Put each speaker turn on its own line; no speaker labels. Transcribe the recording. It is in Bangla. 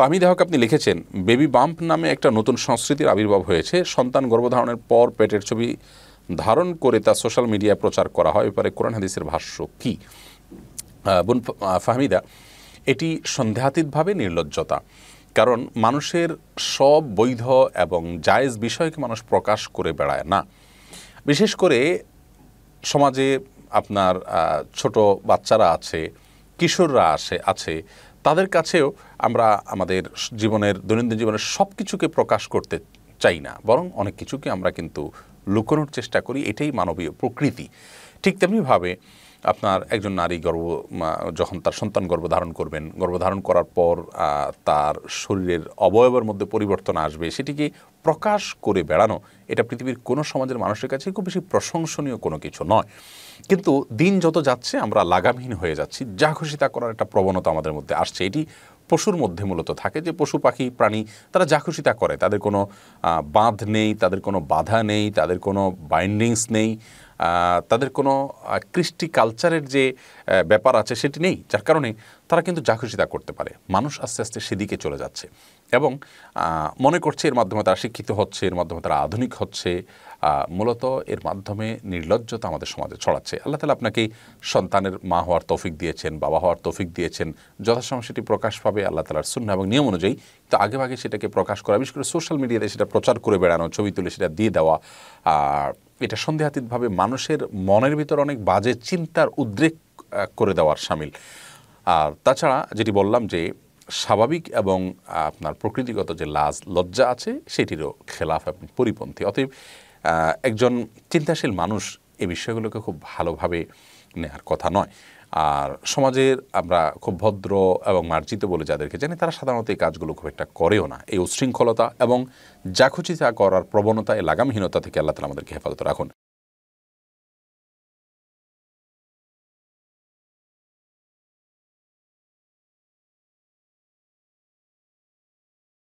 ফাহমিদ হক আপনি লিখেছেন বেবি বাম্প নামে একটা নতুন সংস্কৃতির আবির্ভাব হয়েছে সন্তান গর্ভধারণের পর পেটের ছবি ধারণ করে তা সোশ্যাল মিডিয়ায় প্রচার করা হয় এবারে কোরআন হাদিসের ভাষ্য কী বোন ফাহমিদা এটি সন্দেহাতীতভাবে নির্লজ্জতা কারণ মানুষের সব বৈধ এবং জায়েজ বিষয়কে মানুষ প্রকাশ করে বেড়ায় না বিশেষ করে সমাজে আপনার ছোট বাচ্চারা আছে কিশোররা আসে আছে তাদের কাছেও আমরা আমাদের জীবনের দৈনন্দিন জীবনের সব কিছুকে প্রকাশ করতে চাই না বরং অনেক কিছুকে আমরা কিন্তু লুকোনোর চেষ্টা করি এটাই মানবীয় প্রকৃতি ঠিক তেমনিভাবে আপনার একজন নারী গর্ভ যখন তার সন্তান গর্ভধারণ করবেন গর্ভধারণ করার পর তার শরীরের অবয়বের মধ্যে পরিবর্তন আসবে সেটিকে প্রকাশ করে বেড়ানো এটা পৃথিবীর কোনো সমাজের মানুষের কাছে খুব বেশি প্রশংসনীয় কোনো কিছু নয় কিন্তু দিন যত যাচ্ছে আমরা লাগামহীন হয়ে যাচ্ছি যা খুশি তা করার একটা প্রবণতা আমাদের মধ্যে আসছে এটি পশুর মধ্যে মূলত থাকে যে পশু পাখি প্রাণী তারা যা খুশি তা করে তাদের কোনো বাঁধ নেই তাদের কোনো বাধা নেই তাদের কোনো বাইন্ডিংস নেই তাদের কোনো কৃষ্টি কালচারের যে ব্যাপার আছে সেটি নেই যার কারণে তারা কিন্তু যা খুশি তা করতে পারে মানুষ আস্তে আস্তে সেদিকে চলে যাচ্ছে এবং মনে করছে এর মাধ্যমে তারা শিক্ষিত হচ্ছে এর মাধ্যমে তারা আধুনিক হচ্ছে মূলত এর মাধ্যমে নির্লজ্জতা আমাদের সমাজে ছড়াচ্ছে আল্লাহ তালা আপনাকে সন্তানের মা হওয়ার তৌফিক দিয়েছেন বাবা হওয়ার তৌফিক দিয়েছেন যথাসময় সেটি প্রকাশ পাবে আল্লাহ তালার শূন্য এবং নিয়ম অনুযায়ী তো আগে ভাগে সেটাকে প্রকাশ করা বিশেষ করে সোশ্যাল মিডিয়াতে সেটা প্রচার করে বেড়ানো ছবি তুলে সেটা দিয়ে দেওয়া এটা সন্দেহাতীতভাবে মানুষের মনের ভিতর অনেক বাজে চিন্তার উদ্রেক করে দেওয়ার সামিল আর তাছাড়া যেটি বললাম যে স্বাভাবিক এবং আপনার প্রকৃতিগত যে লাজ লজ্জা আছে সেটিরও খেলাফ এবং পরিপন্থী অতএব একজন চিন্তাশীল মানুষ এই বিষয়গুলোকে খুব ভালোভাবে নেয়ার কথা নয় আর সমাজের আমরা খুব ভদ্র এবং মার্জিত বলে যাদেরকে জানি তারা সাধারণত এই কাজগুলো খুব একটা করেও না এই উচ্ছৃঙ্খলতা এবং যা খুশি তা করার প্রবণতা এই লাগামহীনতা থেকে আল্লাহ তালা আমাদেরকে হেফাজত রাখুন